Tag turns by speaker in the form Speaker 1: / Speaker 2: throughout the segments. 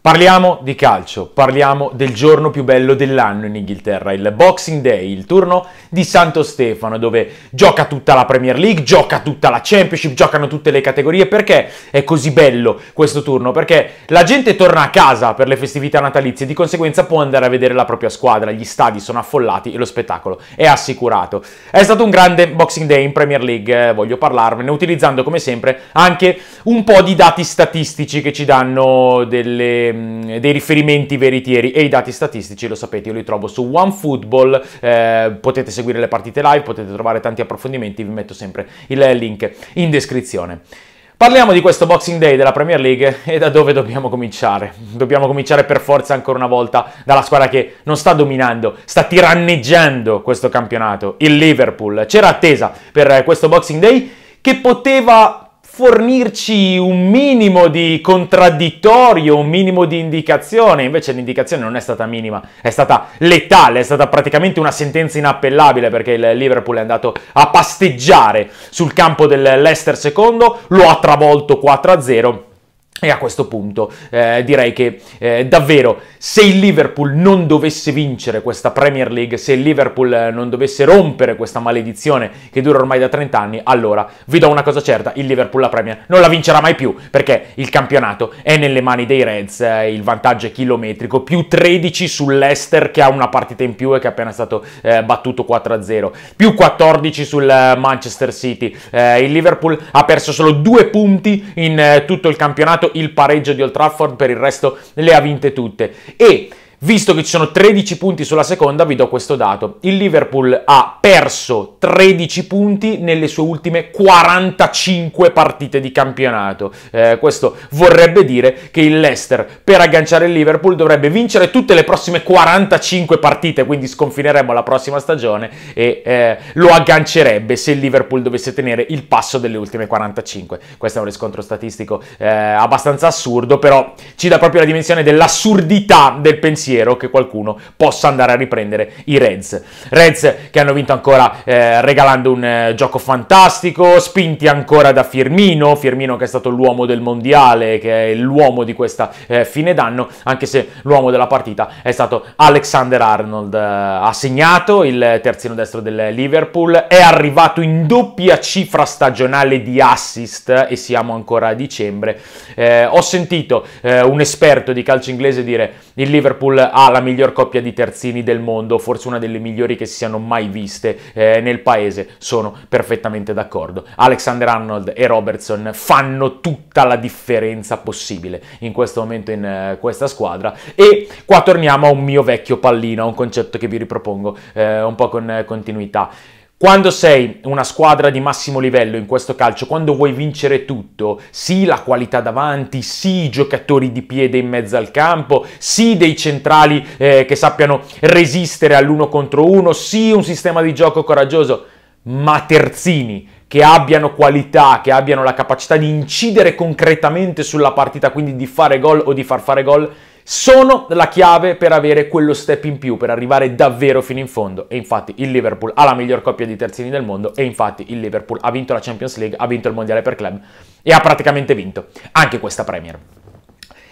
Speaker 1: Parliamo di calcio, parliamo del giorno più bello dell'anno in Inghilterra, il Boxing Day, il turno di Santo Stefano, dove gioca tutta la Premier League, gioca tutta la Championship, giocano tutte le categorie. Perché è così bello questo turno? Perché la gente torna a casa per le festività natalizie, di conseguenza può andare a vedere la propria squadra, gli stadi sono affollati e lo spettacolo è assicurato. È stato un grande Boxing Day in Premier League, eh, voglio parlarvene, utilizzando come sempre anche un po' di dati statistici che ci danno delle Ehm, dei riferimenti veritieri e i dati statistici, lo sapete, io li trovo su OneFootball, eh, potete seguire le partite live, potete trovare tanti approfondimenti, vi metto sempre il link in descrizione. Parliamo di questo Boxing Day della Premier League e da dove dobbiamo cominciare? Dobbiamo cominciare per forza ancora una volta dalla squadra che non sta dominando, sta tiranneggiando questo campionato, il Liverpool. C'era attesa per questo Boxing Day che poteva fornirci un minimo di contraddittorio, un minimo di indicazione. Invece l'indicazione non è stata minima, è stata letale, è stata praticamente una sentenza inappellabile perché il Liverpool è andato a pasteggiare sul campo del Leicester II, lo ha travolto 4-0 e a questo punto eh, direi che eh, davvero se il Liverpool non dovesse vincere questa Premier League, se il Liverpool eh, non dovesse rompere questa maledizione che dura ormai da 30 anni, allora vi do una cosa certa, il Liverpool la Premier non la vincerà mai più perché il campionato è nelle mani dei Reds, eh, il vantaggio è chilometrico, più 13 sull'Ester che ha una partita in più e che è appena stato eh, battuto 4-0, più 14 sul Manchester City, il Liverpool ha perso solo due punti in tutto il campionato il pareggio di Old Trafford, per il resto le ha vinte tutte. E Visto che ci sono 13 punti sulla seconda, vi do questo dato. Il Liverpool ha perso 13 punti nelle sue ultime 45 partite di campionato. Eh, questo vorrebbe dire che il Leicester, per agganciare il Liverpool, dovrebbe vincere tutte le prossime 45 partite, quindi sconfineremo la prossima stagione e eh, lo aggancerebbe se il Liverpool dovesse tenere il passo delle ultime 45. Questo è un riscontro statistico eh, abbastanza assurdo, però ci dà proprio la dimensione dell'assurdità del pensiero pensiero che qualcuno possa andare a riprendere i Reds. Reds che hanno vinto ancora eh, regalando un eh, gioco fantastico, spinti ancora da Firmino, Firmino che è stato l'uomo del mondiale, che è l'uomo di questa eh, fine d'anno, anche se l'uomo della partita è stato Alexander Arnold. Eh, ha segnato il terzino destro del Liverpool, è arrivato in doppia cifra stagionale di assist e siamo ancora a dicembre. Eh, ho sentito eh, un esperto di calcio inglese dire il Liverpool ha la miglior coppia di terzini del mondo, forse una delle migliori che si siano mai viste eh, nel paese, sono perfettamente d'accordo. Alexander Arnold e Robertson fanno tutta la differenza possibile in questo momento in eh, questa squadra e qua torniamo a un mio vecchio pallino, a un concetto che vi ripropongo eh, un po' con continuità. Quando sei una squadra di massimo livello in questo calcio, quando vuoi vincere tutto, sì la qualità davanti, sì i giocatori di piede in mezzo al campo, sì dei centrali eh, che sappiano resistere all'uno contro uno, sì un sistema di gioco coraggioso, ma terzini che abbiano qualità, che abbiano la capacità di incidere concretamente sulla partita, quindi di fare gol o di far fare gol, sono la chiave per avere quello step in più, per arrivare davvero fino in fondo. E infatti il Liverpool ha la miglior coppia di terzini del mondo e infatti il Liverpool ha vinto la Champions League, ha vinto il Mondiale per club e ha praticamente vinto anche questa Premier.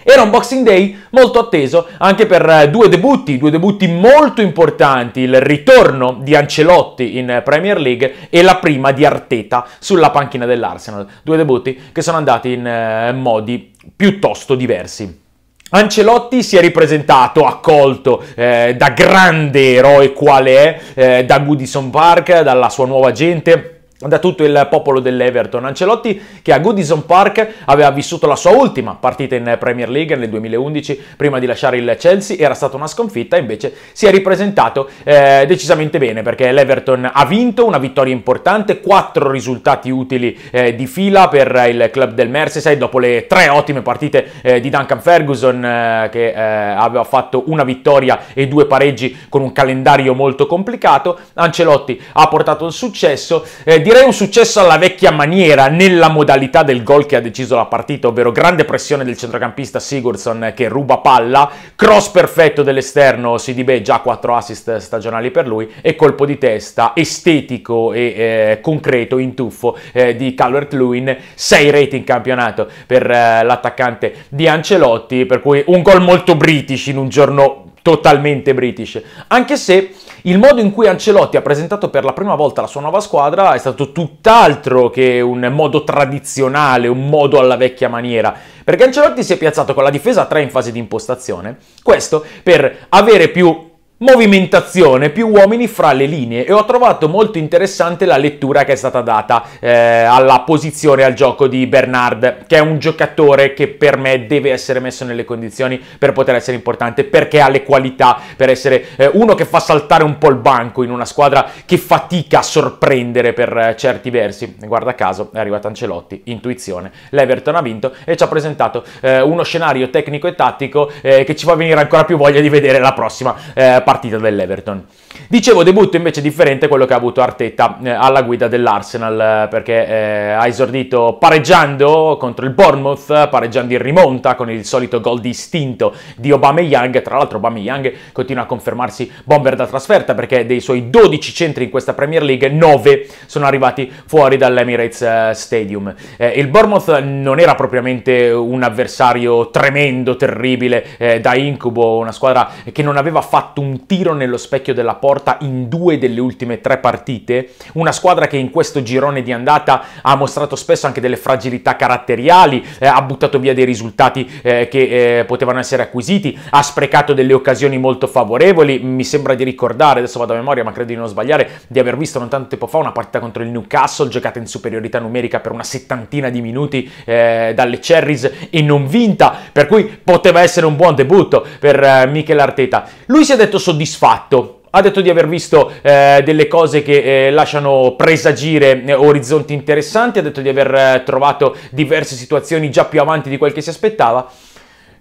Speaker 1: Era un Boxing Day molto atteso anche per eh, due debutti, due debutti molto importanti, il ritorno di Ancelotti in Premier League e la prima di Arteta sulla panchina dell'Arsenal, due debutti che sono andati in eh, modi piuttosto diversi. Ancelotti si è ripresentato, accolto eh, da grande eroe quale è, eh, da Goodison Park, dalla sua nuova gente da tutto il popolo dell'Everton. Ancelotti che a Goodison Park aveva vissuto la sua ultima partita in Premier League nel 2011 prima di lasciare il Chelsea, era stata una sconfitta, invece si è ripresentato eh, decisamente bene perché l'Everton ha vinto una vittoria importante, quattro risultati utili eh, di fila per il club del Merseyside dopo le tre ottime partite eh, di Duncan Ferguson eh, che eh, aveva fatto una vittoria e due pareggi con un calendario molto complicato. Ancelotti ha portato il successo eh, direi un successo alla vecchia maniera nella modalità del gol che ha deciso la partita, ovvero grande pressione del centrocampista Sigurdsson che ruba palla, cross perfetto dell'esterno Sidibé, già 4 assist stagionali per lui e colpo di testa estetico e eh, concreto in tuffo eh, di Calvert-Lewin, 6 reti in campionato per eh, l'attaccante di Ancelotti, per cui un gol molto british in un giorno totalmente british. Anche se il modo in cui Ancelotti ha presentato per la prima volta la sua nuova squadra è stato tutt'altro che un modo tradizionale, un modo alla vecchia maniera, perché Ancelotti si è piazzato con la difesa a 3 in fase di impostazione, questo per avere più Movimentazione, più uomini fra le linee e ho trovato molto interessante la lettura che è stata data eh, alla posizione al gioco di Bernard, che è un giocatore che per me deve essere messo nelle condizioni per poter essere importante, perché ha le qualità per essere eh, uno che fa saltare un po' il banco in una squadra che fatica a sorprendere per eh, certi versi. Guarda caso è arrivato Ancelotti, intuizione, l'Everton ha vinto e ci ha presentato eh, uno scenario tecnico e tattico eh, che ci fa venire ancora più voglia di vedere la prossima eh, partita dell'Everton. Dicevo debutto invece differente quello che ha avuto Arteta eh, alla guida dell'Arsenal eh, perché eh, ha esordito pareggiando contro il Bournemouth, pareggiando in rimonta con il solito gol di istinto di Young. tra l'altro Obama e Young continua a confermarsi bomber da trasferta perché dei suoi 12 centri in questa Premier League 9 sono arrivati fuori dall'Emirates eh, Stadium. Eh, il Bournemouth non era propriamente un avversario tremendo, terribile, eh, da incubo, una squadra che non aveva fatto un tiro nello specchio della porta porta in due delle ultime tre partite, una squadra che in questo girone di andata ha mostrato spesso anche delle fragilità caratteriali, eh, ha buttato via dei risultati eh, che eh, potevano essere acquisiti, ha sprecato delle occasioni molto favorevoli, mi sembra di ricordare, adesso vado a memoria ma credo di non sbagliare, di aver visto non tanto tempo fa una partita contro il Newcastle giocata in superiorità numerica per una settantina di minuti eh, dalle Cherries e non vinta, per cui poteva essere un buon debutto per eh, Michel Arteta. Lui si è detto soddisfatto, ha detto di aver visto eh, delle cose che eh, lasciano presagire eh, orizzonti interessanti, ha detto di aver eh, trovato diverse situazioni già più avanti di quel che si aspettava.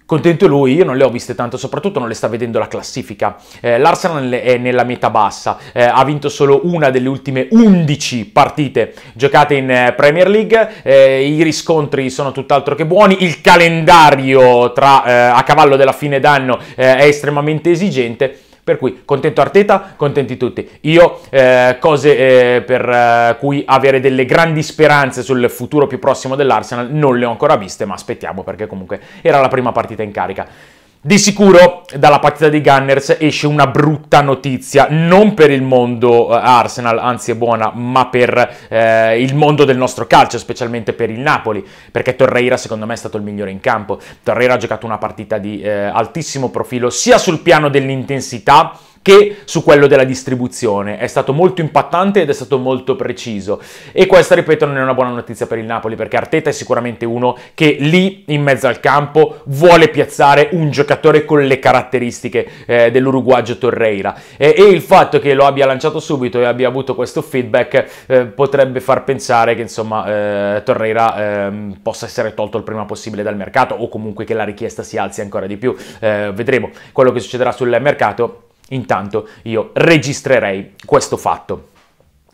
Speaker 1: Contento lui, io non le ho viste tanto, soprattutto non le sta vedendo la classifica. Eh, L'Arsenal è nella metà bassa, eh, ha vinto solo una delle ultime 11 partite giocate in eh, Premier League, eh, i riscontri sono tutt'altro che buoni, il calendario tra, eh, a cavallo della fine d'anno è estremamente esigente per cui contento Arteta, contenti tutti. Io eh, cose eh, per eh, cui avere delle grandi speranze sul futuro più prossimo dell'Arsenal non le ho ancora viste, ma aspettiamo perché comunque era la prima partita in carica. Di sicuro dalla partita dei Gunners esce una brutta notizia, non per il mondo eh, Arsenal, anzi è buona, ma per eh, il mondo del nostro calcio, specialmente per il Napoli, perché Torreira secondo me è stato il migliore in campo. Torreira ha giocato una partita di eh, altissimo profilo sia sul piano dell'intensità che su quello della distribuzione. È stato molto impattante ed è stato molto preciso. E questa, ripeto, non è una buona notizia per il Napoli, perché Arteta è sicuramente uno che lì, in mezzo al campo, vuole piazzare un giocatore con le caratteristiche eh, dell'uruguaggio Torreira. E, e, il fatto che lo abbia lanciato subito e abbia avuto questo feedback eh, potrebbe far pensare che, insomma, eh, Torreira ehm, possa essere tolto il prima possibile dal mercato o comunque che la richiesta si alzi ancora di più. Eh, vedremo quello che succederà sul mercato Intanto io registrerei questo fatto.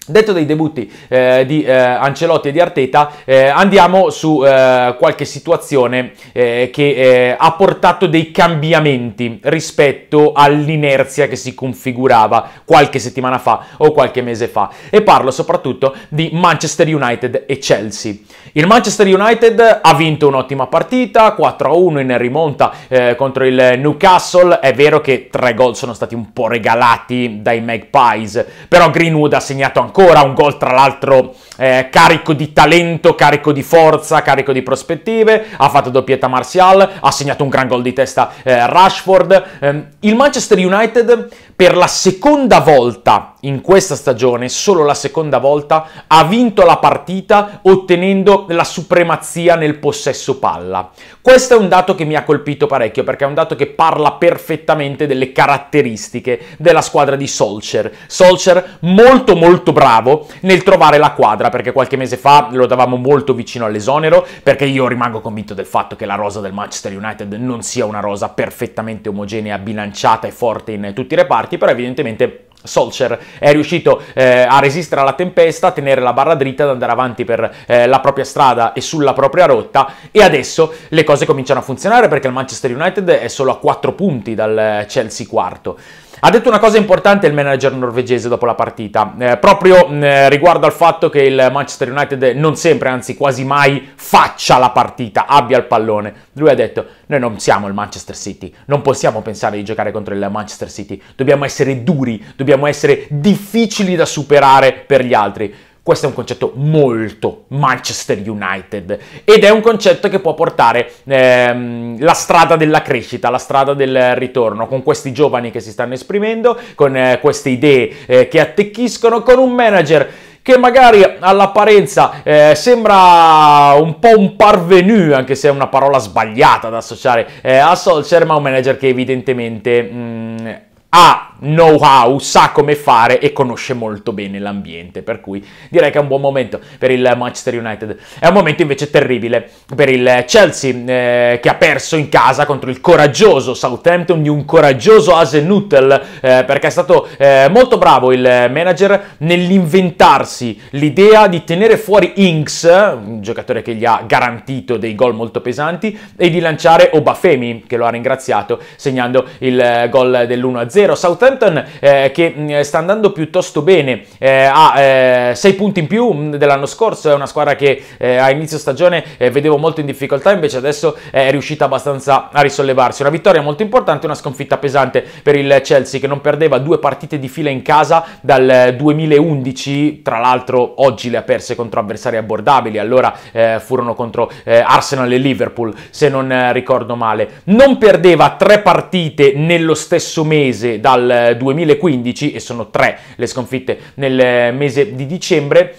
Speaker 1: Detto dei debutti eh, di eh, Ancelotti e di Arteta, eh, andiamo su eh, qualche situazione eh, che eh, ha portato dei cambiamenti rispetto all'inerzia che si configurava qualche settimana fa o qualche mese fa. E parlo soprattutto di Manchester United e Chelsea. Il Manchester United ha vinto un'ottima partita, 4-1 in rimonta contro il Newcastle. È vero che tre gol sono stati un po' regalati dai Magpies, però Greenwood ha segnato anche ancora, un gol tra l'altro eh, carico di talento, carico di forza, carico di prospettive, ha fatto doppietta Martial, ha segnato un gran gol di testa eh, Rashford. Eh, il Manchester United per la seconda volta in questa stagione, solo la seconda volta, ha vinto la partita ottenendo la supremazia nel possesso palla. Questo è un dato che mi ha colpito parecchio perché è un dato che parla perfettamente delle caratteristiche della squadra di Solcher. Solcher molto molto bravo nel trovare la quadra perché qualche mese fa lo davamo molto vicino all'esonero perché io rimango convinto del fatto che la rosa del Manchester United non sia una rosa perfettamente omogenea, bilanciata e forte in tutti i reparti attacchi, però evidentemente Solskjaer è riuscito eh, a resistere alla tempesta, a tenere la barra dritta, ad andare avanti per eh, la propria strada e sulla propria rotta e adesso le cose cominciano a funzionare perché il Manchester United è solo a 4 punti dal eh, Chelsea quarto. Ha detto una cosa importante il manager norvegese dopo la partita, eh, proprio eh, riguardo al fatto che il Manchester United non sempre, anzi quasi mai, faccia la partita, abbia il pallone. Lui ha detto, noi non siamo il Manchester City, non possiamo pensare di giocare contro il Manchester City, dobbiamo essere duri, dobbiamo essere difficili da superare per gli altri. Questo è un concetto molto Manchester United ed è un concetto che può portare ehm, la strada della crescita, la strada del ritorno, con questi giovani che si stanno esprimendo, con eh, queste idee eh, che attecchiscono, con un manager che magari all'apparenza eh, sembra un po' un parvenu, anche se è una parola sbagliata da associare eh, a Solskjaer, ma un manager che evidentemente mh, mm, ha know-how, sa come fare e conosce molto bene l'ambiente, per cui direi che è un buon momento per il Manchester United. È un momento invece terribile per il Chelsea eh, che ha perso in casa contro il coraggioso Southampton di un coraggioso Asenutel, eh, perché è stato eh, molto bravo il manager nell'inventarsi l'idea di tenere fuori Inks, un giocatore che gli ha garantito dei gol molto pesanti, e di lanciare Obafemi che lo ha ringraziato segnando il eh, gol dell'1-0. Southampton Southampton eh, che mm, sta andando piuttosto bene, eh, ha 6 eh, punti in più mm, dell'anno scorso, è una squadra che eh, a inizio stagione eh, vedevo molto in difficoltà, invece adesso è riuscita abbastanza a risollevarsi. Una vittoria molto importante, una sconfitta pesante per il Chelsea che non perdeva due partite di fila in casa dal 2011, tra l'altro oggi le ha perse contro avversari abbordabili, allora furono contro Arsenal e Liverpool se non ricordo male. Non perdeva tre partite nello stesso mese dal 2015 e sono tre le sconfitte nel eh, mese di dicembre.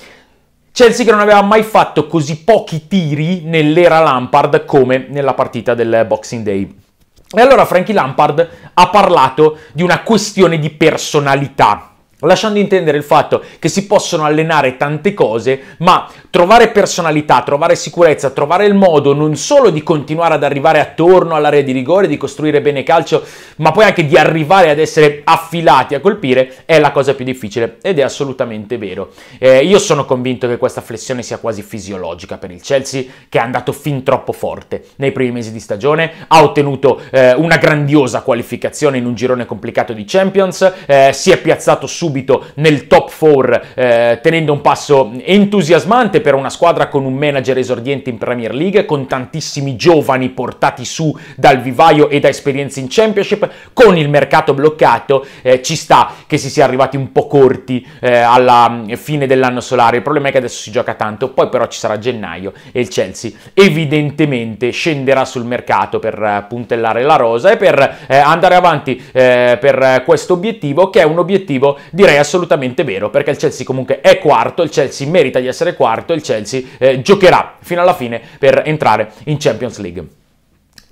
Speaker 1: Chelsea che non aveva mai fatto così pochi tiri nell'era Lampard come nella partita del Boxing Day. E allora Frankie Lampard ha parlato di una questione di personalità lasciando intendere il fatto che si possono allenare tante cose, ma trovare personalità, trovare sicurezza, trovare il modo non solo di continuare ad arrivare attorno all'area di rigore, di costruire bene calcio, ma poi anche di arrivare ad essere affilati a colpire, è la cosa più difficile ed è assolutamente vero. Eh, io sono convinto che questa flessione sia quasi fisiologica per il Chelsea, che è andato fin troppo forte nei primi mesi di stagione, ha ottenuto eh, una grandiosa qualificazione in un girone complicato di Champions, eh, si è piazzato subito subito nel top 4, eh, tenendo un passo entusiasmante per una squadra con un manager esordiente in Premier League, con tantissimi giovani portati su dal vivaio e da esperienze in Championship, con il mercato bloccato, eh, ci sta che si sia arrivati un po' corti eh, alla mm, fine dell'anno solare. Il problema è che adesso si gioca tanto, poi però ci sarà gennaio e il Chelsea evidentemente scenderà sul mercato per eh, puntellare la rosa e per eh, andare avanti eh, per questo obiettivo che è un obiettivo direi assolutamente vero, perché il Chelsea comunque è quarto, il Chelsea merita di essere quarto, il Chelsea eh, giocherà fino alla fine per entrare in Champions League.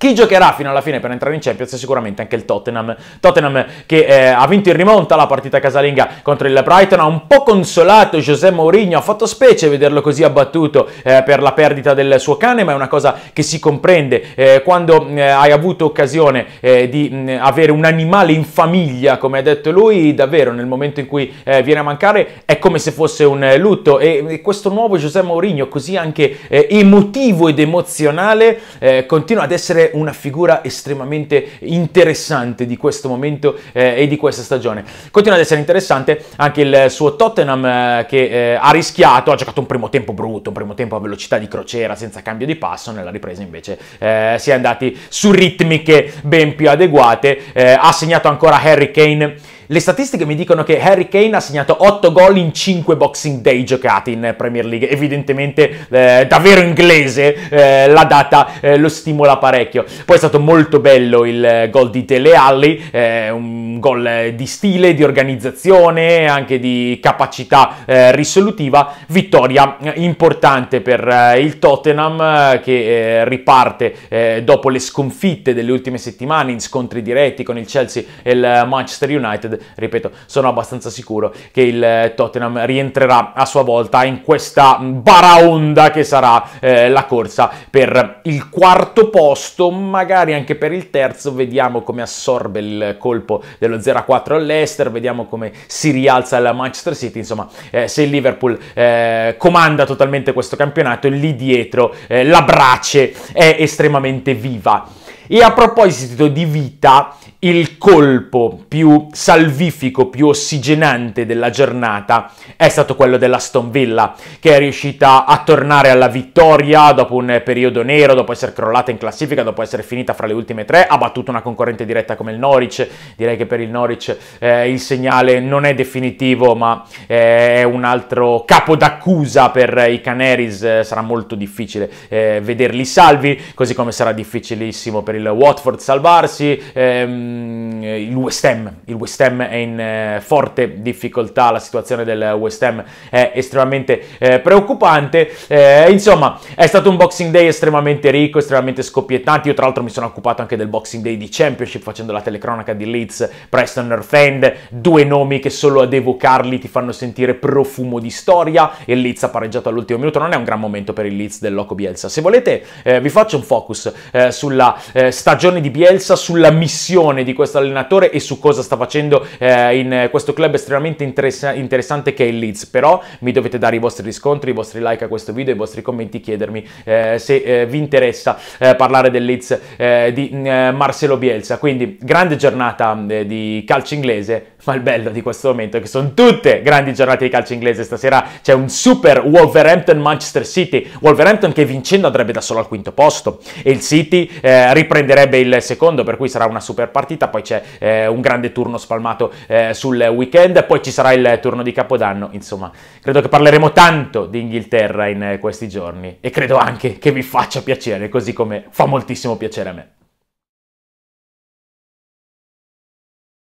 Speaker 1: Chi giocherà fino alla fine per entrare in Champions è sicuramente anche il Tottenham. Tottenham che eh, ha vinto in rimonta la partita casalinga contro il Brighton, ha un po' consolato José Mourinho, ha fatto specie vederlo così abbattuto eh, per la perdita del suo cane, ma è una cosa che si comprende eh, quando eh, hai avuto occasione eh, di mh, avere un animale in famiglia, come ha detto lui, davvero nel momento in cui eh, viene a mancare è come se fosse un lutto e, e questo nuovo José Mourinho, così anche emotivo ed emozionale, continua ad essere una figura estremamente interessante di questo momento eh, e di questa stagione. Continua ad essere interessante anche il suo Tottenham eh, che eh, ha rischiato, ha giocato un primo tempo brutto, un primo tempo a velocità di crociera senza cambio di passo, nella ripresa invece eh, si è andati su ritmiche ben più adeguate, eh, ha segnato ancora Harry Kane le statistiche mi dicono che Harry Kane ha segnato 8 gol in 5 Boxing Day giocati in Premier League. Evidentemente, eh, davvero inglese, eh, la data eh, lo stimola parecchio. Poi è stato molto bello il eh, gol di Dele Alli, eh, un gol eh, di stile, di organizzazione, anche di capacità risolutiva. Vittoria importante per il Tottenham che riparte dopo le sconfitte delle ultime settimane in scontri diretti con il Chelsea e il Manchester United ripeto, sono abbastanza sicuro che il eh, Tottenham rientrerà a sua volta in questa baraonda che sarà eh, la corsa per il quarto posto, magari anche per il terzo, vediamo come assorbe il colpo dello 0-4 all'Ester, vediamo come si rialza la Manchester City, insomma, eh, se il Liverpool eh, comanda totalmente questo campionato, lì dietro eh, la brace è estremamente viva. E a proposito di vita, il colpo più salvifico, più ossigenante della giornata è stato quello della Stone Villa, che è riuscita a tornare alla vittoria dopo un periodo nero, dopo essere crollata in classifica, dopo essere finita fra le ultime tre, ha battuto una concorrente diretta come il Norwich. Direi che per il Norwich eh, il segnale non è definitivo, ma eh, è un altro capo d'accusa per i Canaries. Eh, sarà molto difficile eh, vederli salvi, così come sarà difficilissimo per il il Watford salvarsi, ehm, il, West Ham. il West Ham è in eh, forte difficoltà, la situazione del West Ham è estremamente eh, preoccupante. Eh, insomma, è stato un Boxing Day estremamente ricco, estremamente scoppiettante. Io tra l'altro mi sono occupato anche del Boxing Day di Championship facendo la telecronaca di Leeds, Preston North End, due nomi che solo ad evocarli ti fanno sentire profumo di storia e Leeds ha pareggiato all'ultimo minuto, non è un gran momento per il Leeds del Loco Bielsa. Se volete eh, vi faccio un focus eh, sulla eh, stagione di Bielsa, sulla missione di questo allenatore e su cosa sta facendo eh, in questo club estremamente interessa interessante che è il Leeds. Però mi dovete dare i vostri riscontri, i vostri like a questo video, i vostri commenti, chiedermi eh, se eh, vi interessa eh, parlare del Leeds eh, di mm, Marcelo Bielsa. Quindi grande giornata di calcio inglese, ma il bello di questo momento è che sono tutte grandi giornate di calcio inglese. Stasera c'è un super Wolverhampton-Manchester City. Wolverhampton che vincendo andrebbe da solo al quinto posto e il City riprende prenderebbe il secondo, per cui sarà una super partita, poi c'è eh, un grande turno spalmato eh, sul weekend, poi ci sarà il turno di Capodanno, insomma, credo che parleremo tanto di Inghilterra in eh, questi giorni e credo anche che vi faccia piacere, così come fa moltissimo piacere a me.